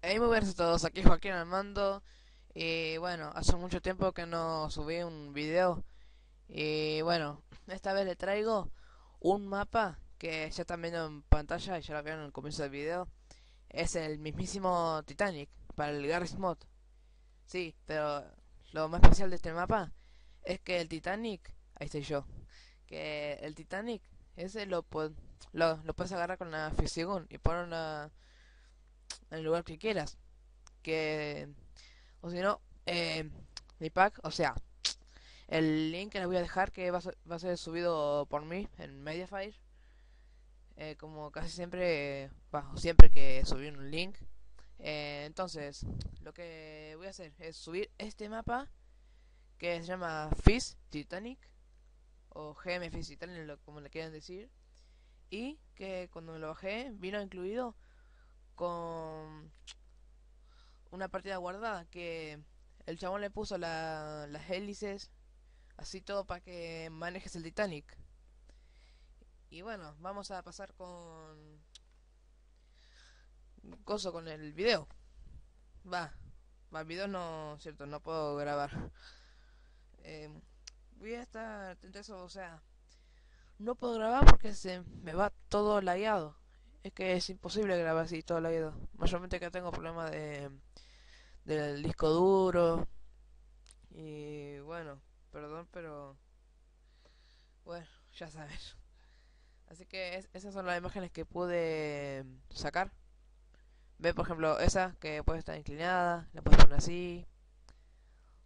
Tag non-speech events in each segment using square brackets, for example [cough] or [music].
Hey, muy buenas a todos, aquí Joaquín Armando Y bueno, hace mucho tiempo que no subí un video Y bueno, esta vez le traigo un mapa que ya están viendo en pantalla y ya lo vieron en el comienzo del video Es el mismísimo Titanic, para el Garry's Mod Sí, pero lo más especial de este mapa es que el Titanic, ahí estoy yo Que el Titanic, ese lo, lo, lo puedes agarrar con la Fisigun y poner una en el lugar que quieras. Que, o si no, eh, mi pack, o sea, el link que les voy a dejar que va a, ser subido por mí en Mediafire. Eh, como casi siempre, bajo siempre que subir un link. Eh, entonces, lo que voy a hacer es subir este mapa que se llama Fish Titanic o GM Fish Titanic, como le quieran decir. Y que cuando me lo bajé, vino incluido con una partida guardada que el chabón le puso las hélices así todo para que manejes el Titanic. Y bueno, vamos a pasar con coso con el video. Va, va, video no, cierto, no puedo grabar. Em, voy a estar atento eso, o sea, no puedo grabar porque se me va todo lagueado es que es imposible grabar así todo el vida. Mayormente que tengo problemas de del disco duro. Y bueno, perdón, pero bueno, ya sabes. Así que esas son las imágenes que pude sacar. Ve, por ejemplo, esa que puede estar inclinada, la puedo poner así.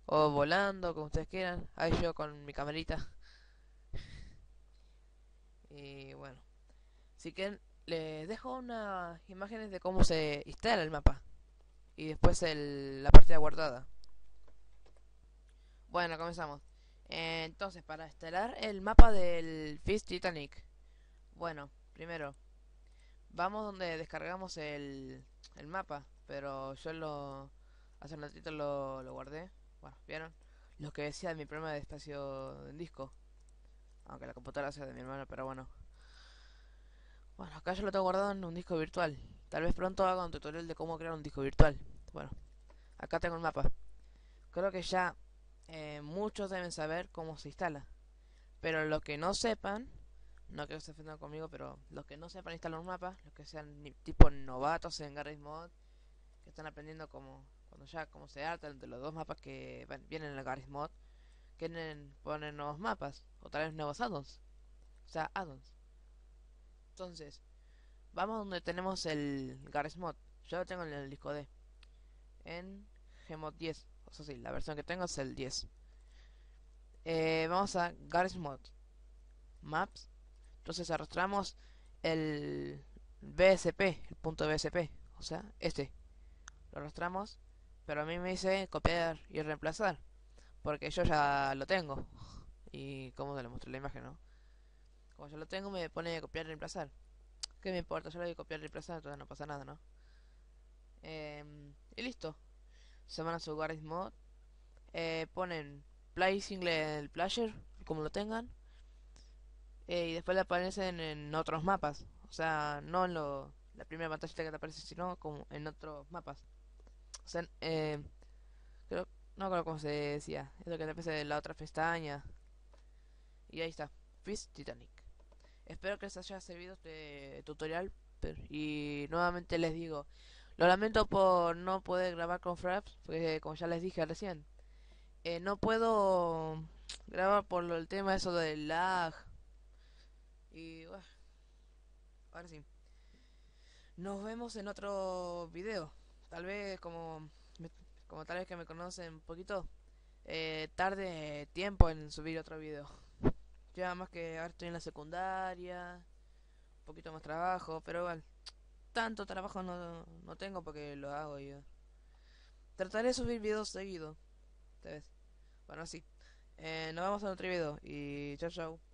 O volando, como ustedes quieran. Ahí yo con mi camerita. [laughs] y bueno. Si quieren les dejo unas imágenes de cómo se instala el mapa y después el, la partida guardada. Bueno, comenzamos. Eh, entonces, para instalar el mapa del Fist Titanic. Bueno, primero vamos donde descargamos el, el mapa, pero yo lo hace un ratito lo, lo guardé. Bueno, ¿vieron? Lo que decía de mi problema de espacio en disco. Aunque la computadora sea de mi hermano, pero bueno. Bueno, acá ya lo tengo guardado en un disco virtual. Tal vez pronto haga un tutorial de cómo crear un disco virtual. Bueno, acá tengo el mapa. Creo que ya eh, muchos deben saber cómo se instala. Pero los que no sepan, no quiero que se ofendan conmigo, pero los que no sepan instalar un mapa, los que sean tipo novatos en Mod, que están aprendiendo como cuando ya como se hartan de los dos mapas que vienen en Garry's Mod quieren poner nuevos mapas o tal vez nuevos addons. O sea, addons. Entonces, vamos donde tenemos el Mod. Yo lo tengo en el disco D. En Gmod 10. O sea, sí, la versión que tengo es el 10. Eh, vamos a Mod Maps. Entonces arrastramos el BSP, el punto BSP. O sea, este. Lo arrastramos. Pero a mí me dice copiar y reemplazar. Porque yo ya lo tengo. Y como se lo mostré la imagen, ¿no? ya lo tengo, me pone copiar y reemplazar. ¿Qué me importa? Yo lo voy a copiar y reemplazar, entonces no pasa nada, ¿no? Eh, y listo. Se van a su guardias mod. Eh, ponen play single el player, como lo tengan. Eh, y después le aparecen en otros mapas. O sea, no en lo, la primera pantalla que te aparece, sino como en otros mapas. O sea, em, no creo cómo se decía. Es lo que te aparece en la otra pestaña. Y ahí está. Fist Titanic. Espero que les haya servido este tutorial y nuevamente les digo, lo lamento por no poder grabar con Fraps, porque como ya les dije recién, eh, no puedo grabar por el tema eso del lag. Y bueno, ahora sí. Nos vemos en otro video. Tal vez como, como tal vez que me conocen un poquito, eh, tarde tiempo en subir otro video. Ya más que ahora estoy en la secundaria, un poquito más trabajo, pero igual, tanto trabajo no, no tengo porque lo hago yo. Trataré de subir videos seguido. ¿Te ves? Bueno, así. Eh, nos vemos en otro video y chao chao.